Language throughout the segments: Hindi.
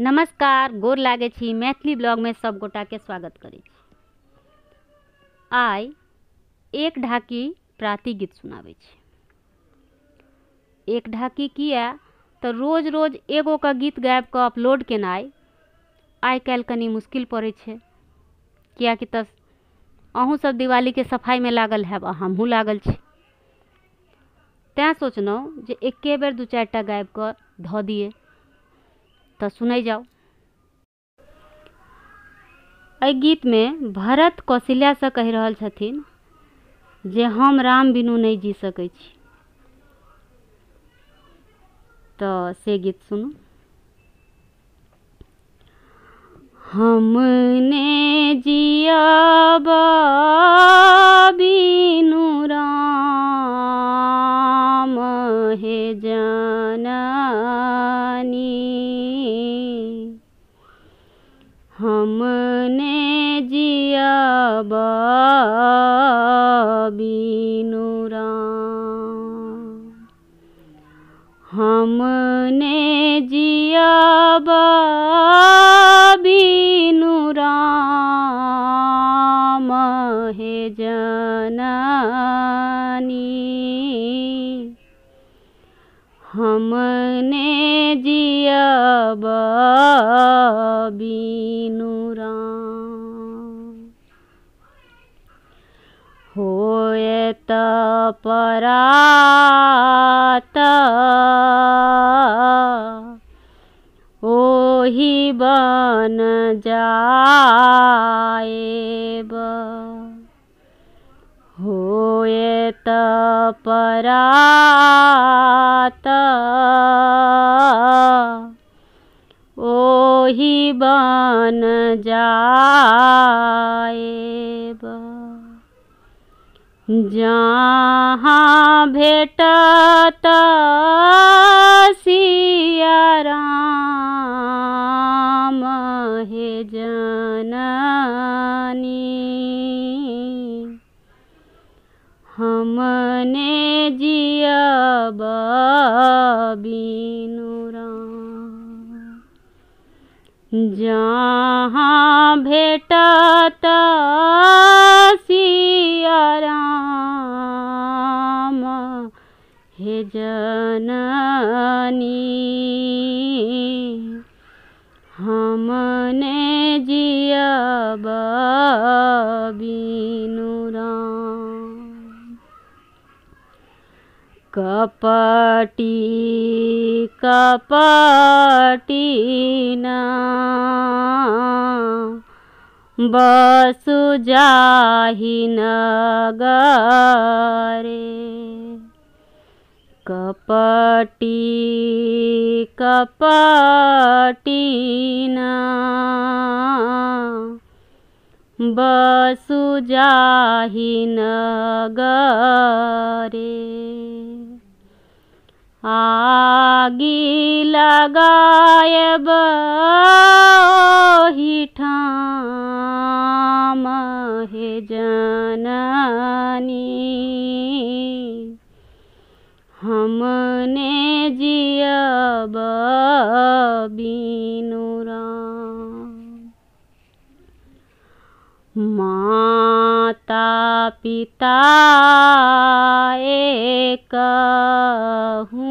नमस्कार गोर लागे छी मैथिली ब्लॉग में सब गोटा के स्वागत करै आई एक ढाकी प्राति गीत सुनाबे छी एक ढाकी किया तो रोज रोज का गीत गाबि के अपलोड केनाई आई कल कनी मुश्किल पड़े छै कियाकि तऽ अहूँसभ दिवालीके सफाइमे लागल हैब आ हमहूँ लागल छी तेँ सोचलहुँ जे एक बेर दू चार गाबि कऽ धऽ दिए तो सुनाई जाओ अ गीत में भरत कौशल्यासँ कहि रहल छथिन जे हम राम बिनु नहीं जी सकै छी तऽ तो से गीत सुनू हमने जिया ओही बन जाएब होए तपरात ओही बन जाएब जहाँ भेटता सिया राम हे जननी हमने जिया बीनु राम जहाँ भेटता राम हे जननी हमने जिया कपटी कपटी ना बसु जाहि नगरे कपटी कपटीना बसु जाहि नगरे आगी लगाए ही ठाम है जननी हमने जिया बीनुरा माता पिता एक हूँ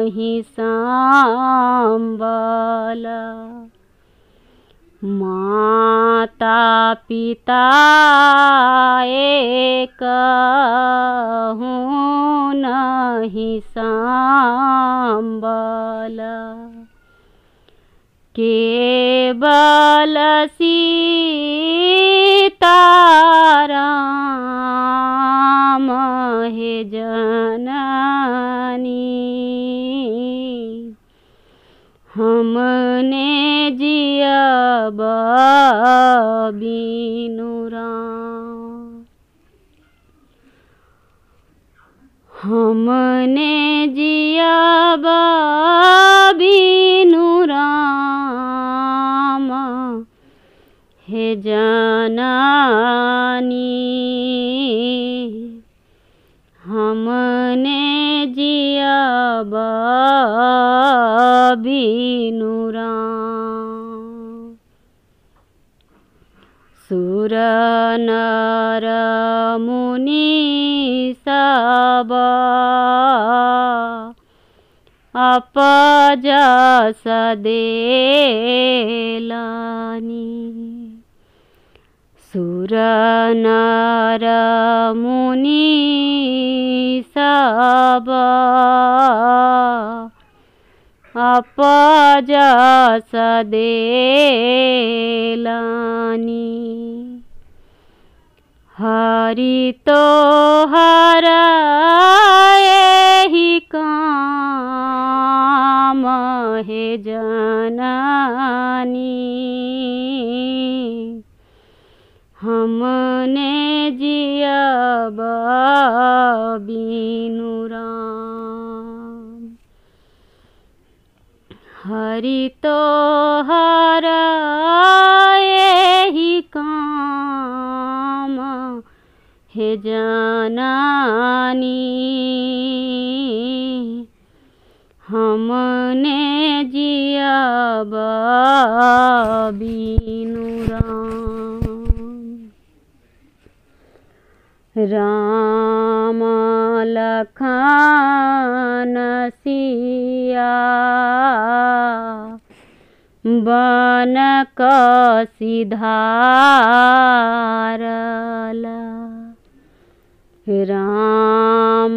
नाही सांबाला माता पिता एक हूँ नहीं सांबाला केवल सीताराम हे जननी हमने जिया बाबीनुरा हमने जिया बाबीनुराम हे जानानी राम सुर नर मुनि सब अपजस देलानी सुर नर मुनि सब अपजा सदेलानी हरि तो हर ही काम है जनानी हमने जिया बीनुरा हरि तो हरा ही काम हे जनानी हमने जिया बीनु राम राम कमाल खानसिया बन का सिधारला राम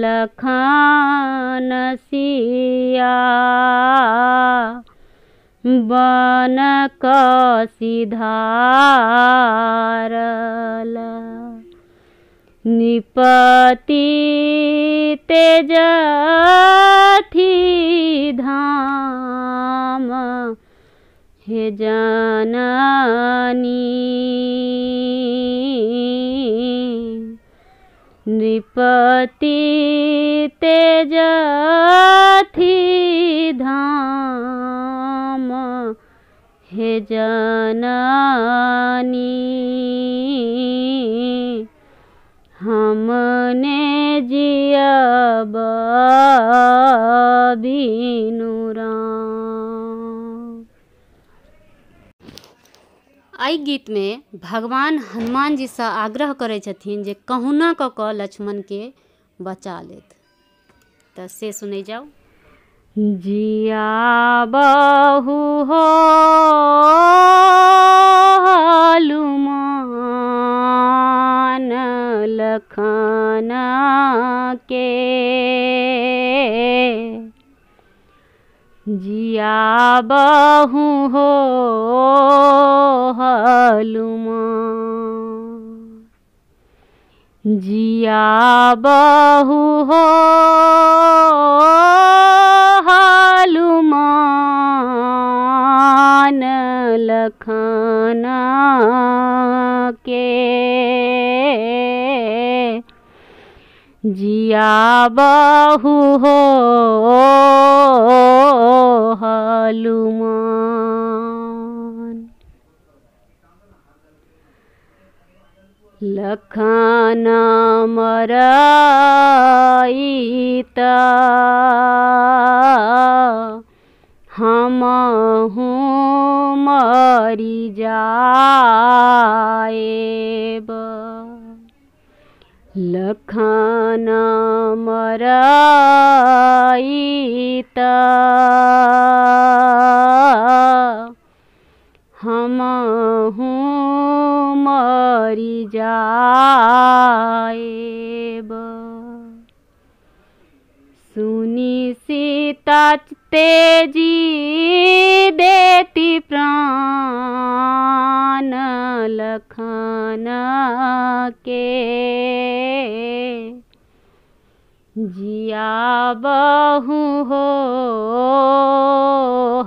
लखान बन का निपति तेज धाम हे जननी नृपति तेज थी धाम हे जननी हमने जिया बीनू राम गीत में भगवान हनुमान जी से आग्रह करे छथिन जे कहुना क लक्ष्मण के बचा लेत तऽ से सुनै जिया बहु हो हलुमा लखान लखाना के जिया बहू हो हलुमा जिया बहू हो हलुमान लखाना के या बाहु हो हलुमान लखाना मराईता हम हो मरी जाए लखाना मराईता हम हूँ मरी जाए ताजते जी देती प्राण लखन के जिया बहु हो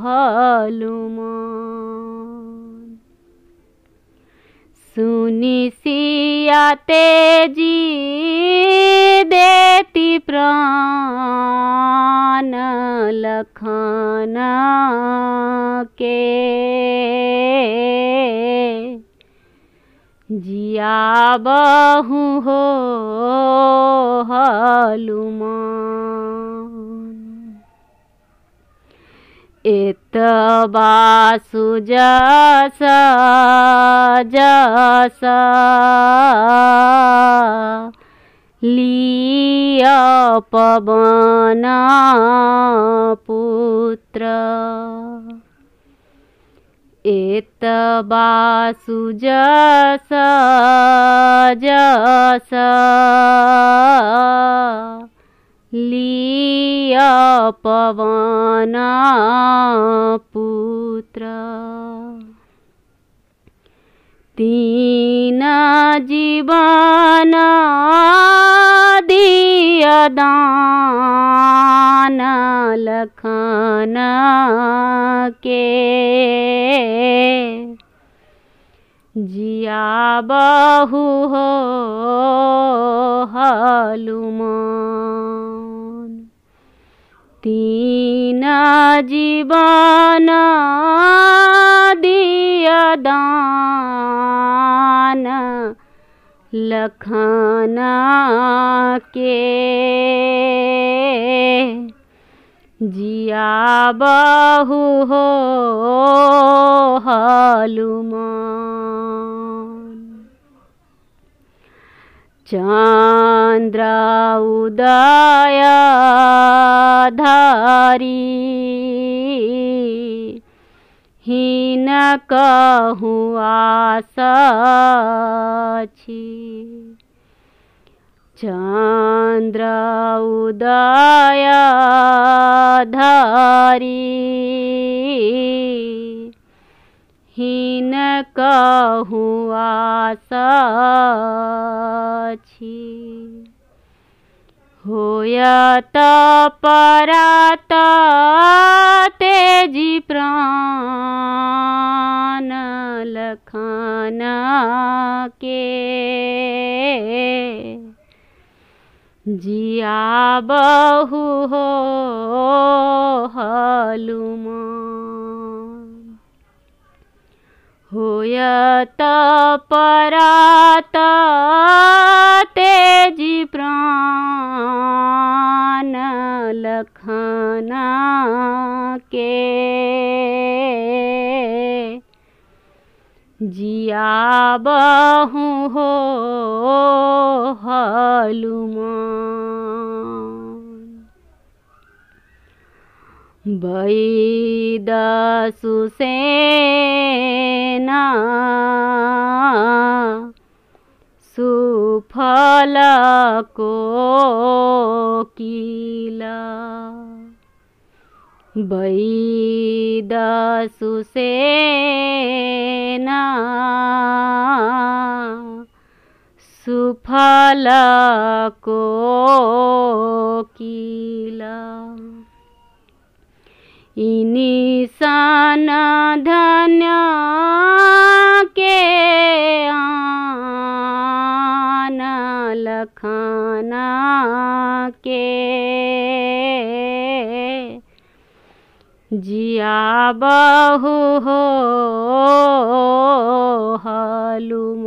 हलुमा सुनी सिया तेजी देती प्राण लखाना के जिया बहु हो हलुमा इतबा सुजासा जासा लिया पवना पुत्र एतबा सुजासा जासा लिया पवना पुत्र तीन जीवन दिया दान लखन के जिया बहु हो हलुमा दीना जीवाना दिया दान लखना के जिया बहु हो हलुमा चंद्र उदया धारी ही न कहुआ साची उदया धारी हीन कहु आसाछी होय परात तेजी प्राण लखन के जिया बहु हो हलुमा होयत परात तेज प्राण लखना के जिया बहु हो हलुमा भई दासुसेना सुफल को किला भई दासुसेना सुफल को किला इनिसान धन्य के आन लखाना के जिया बहु हो हलुमान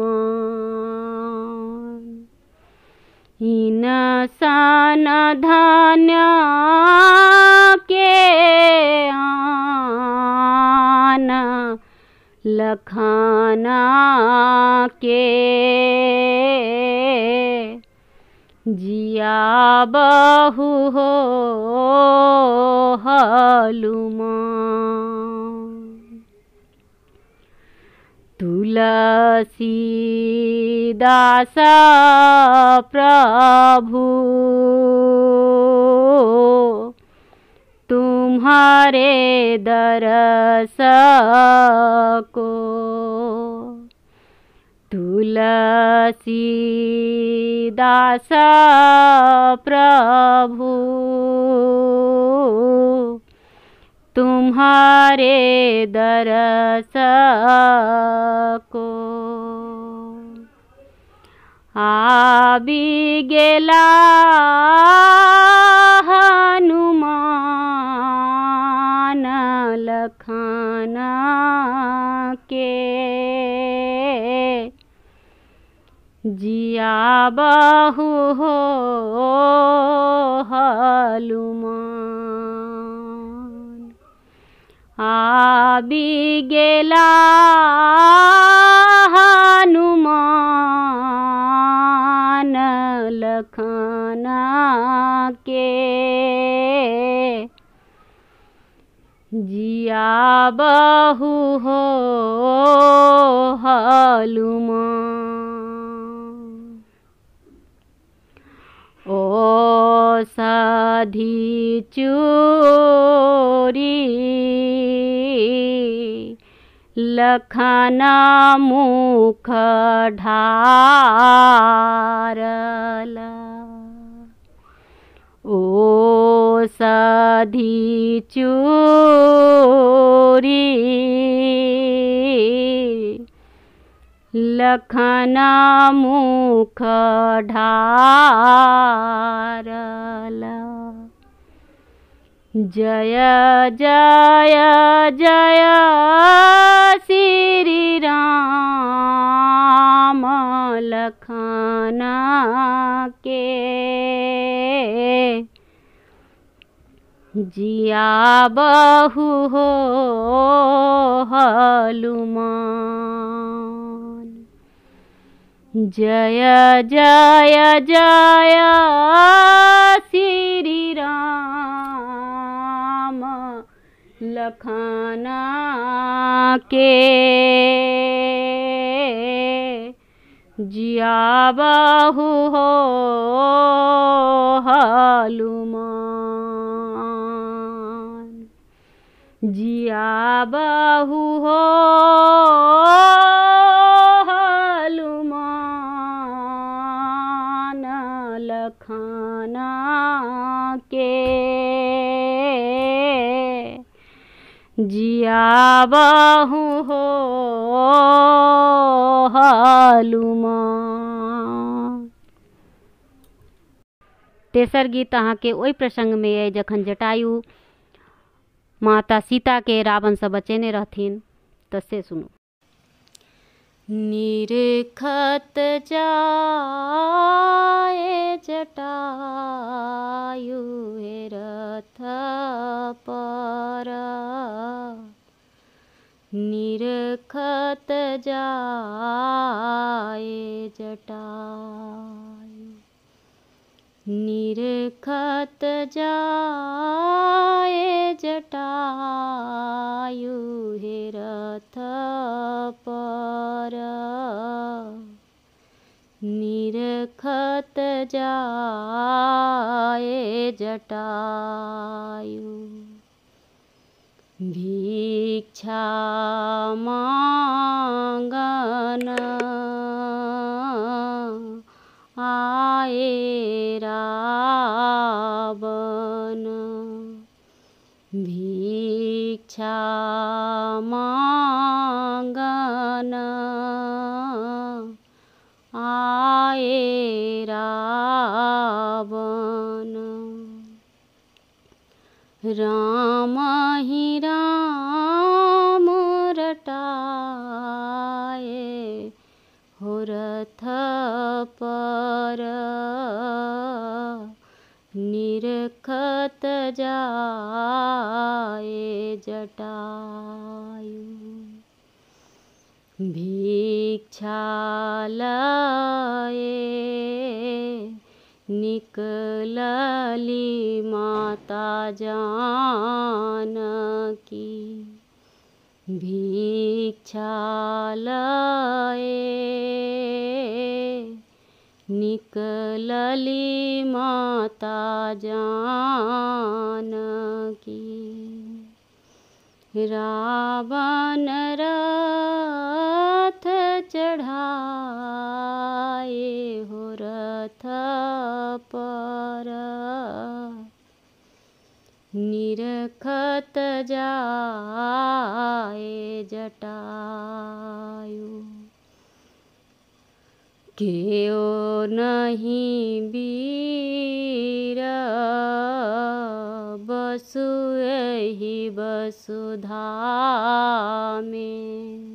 इनसान धन्य लखाना के जिया बहु हो हलुमा तुलसी दास प्रभु तुम्हारे दरस को तुलसी दास प्रभु तुम्हारे दरस को आबि गेला लखाना के जिया बाहु हो हलुमान आबी गेला हनुमान लखाना के रा बहु हो हालुमा ओ साधी चोरी लखना मुख ढारला ओ साधी चोरी लखन मुख जय जय जय श्री राम लखन के जिया बहु हो हलुमान जय जय जय श्री राम लखाना के जिया बहु हो हलुमान जिया बाहू हो हलुमान लखाना के जिया बाहू हो हलुमान तेसर गीत अहाँ के ओहि प्रसंग में अ जखन जटायु माता सीता के रावण से बचेने रहथिन तो से सुनो निरखत जाए जटायु रथ पर निरखत जाए जटा निरखत जाए जटायु हेरथ पर निरखत जाए जटायु भिक्षा मांगा खत जाए जटायु भिक्षा लाए निकलली माता जान की भिक्षा लाए निकलली माता जान की रावण रथ चढ़ाए हो रथ पर निरखत जाए जटायु ओ नहीं बीरा बसु यही वसुधा में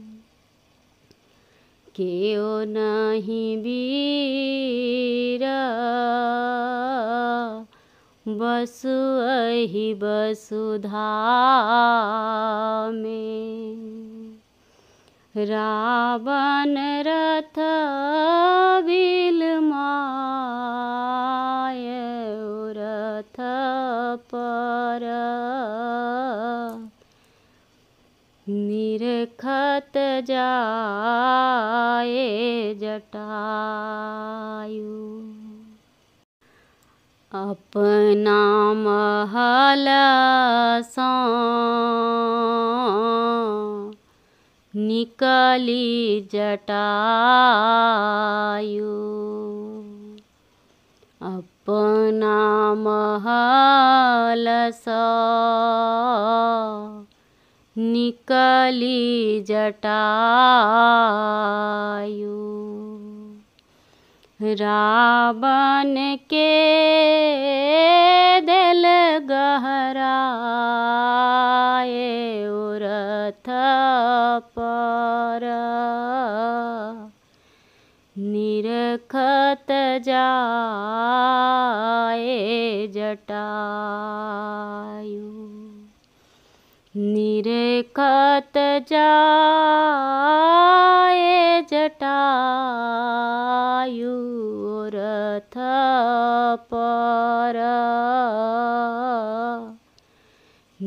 केओ नहीं बीरा बसु यही वसुधा में रावण रथ बिल पथ पर निरखत जाए जटायु अपना महल निकली जटायु नाम हालसा निकली जटायु रावण के दिल गहरा સજાએ જટાયું નિરેખત જાએ જટાયું રથ પર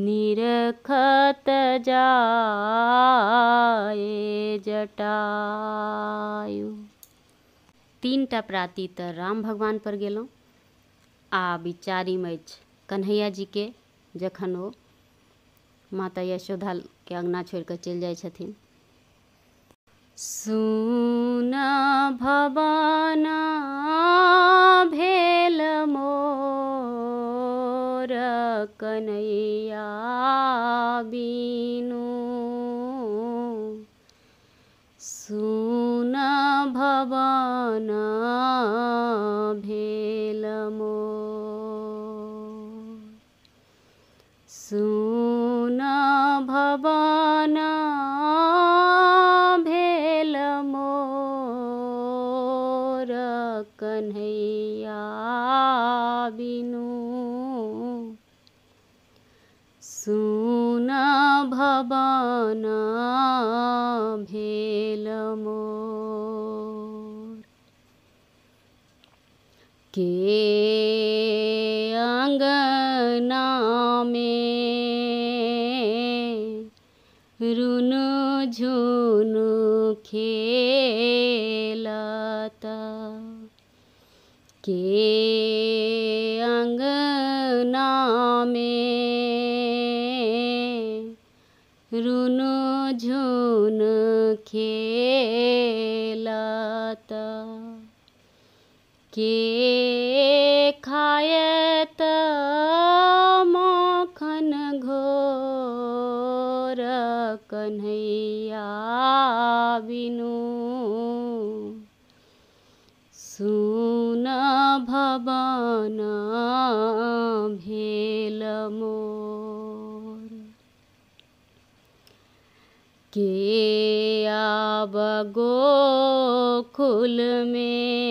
નિરખત જાએ જટાયું तीन टा प्राति त राम भगवान पर गलो आ विचारिम जी के जखन ओ माता यशोधाके के अंगना कऽ चल जाए छथिन सुन भवाना भेल मोर कन्हैया बीनू सुना ভবনা खेलता के अंगना में रुनु झुन खेलता के कन्हैया बिनु सुन भवन भेल मोर के आब गोकुल में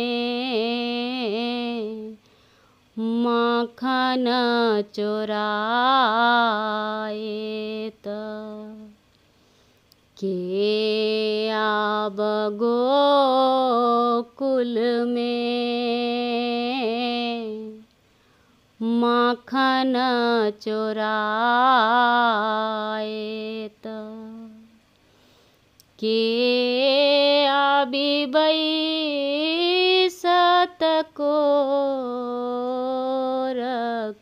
माखन चोरा के आब गो कुल में माखन चोराएत के आबि सत को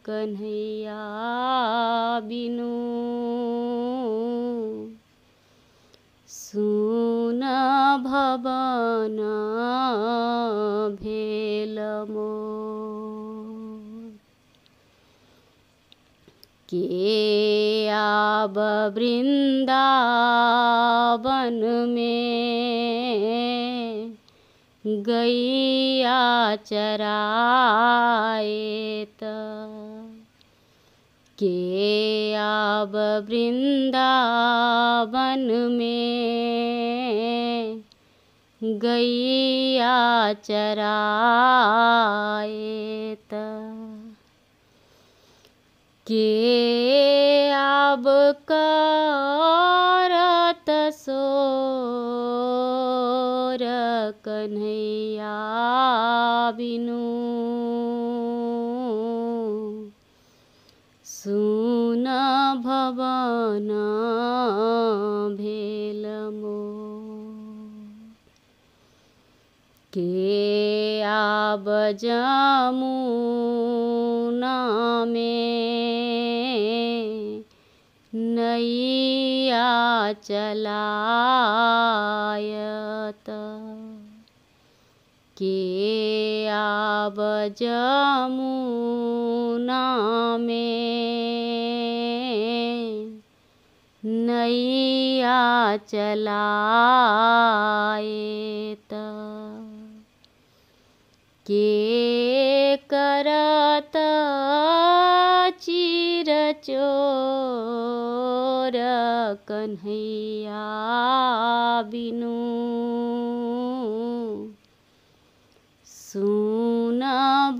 कन्हैया बिनू ভবন ভেলম কে আব বৃন্দাবন মে गैया चराएत के आब वृंदावन में गैया चराएत के अब करत सोर कन्हैया बिनु सुन भवन भे के आब जमुना में नैया चलायत के आब जमुना में नैया चलाए के करत चिर चोर कन्हैया बिनु सुन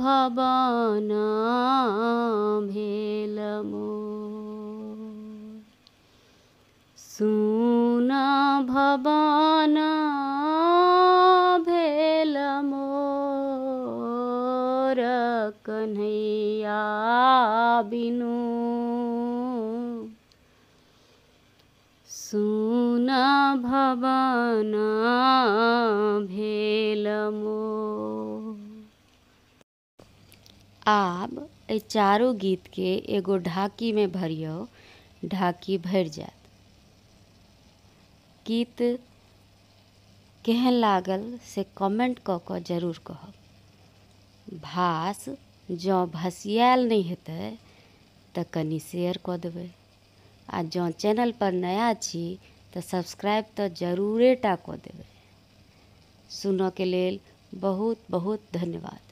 भवन भेल मोर सुन भवन कन्हैया बिनु सुन भवन भेलमो आब चारों गीत के एगो में भरियो ढाकी भर जायत गीत केहन लागल से कमेंट क जरूर कह भाष जँ भसियाल नहीं हेत तो कनी शेयर क देबै आ जँ पर नया छी तो सब्सक्राइब तो जरूरे टा कऽ सुन के लेल बहुत बहुत धन्यवाद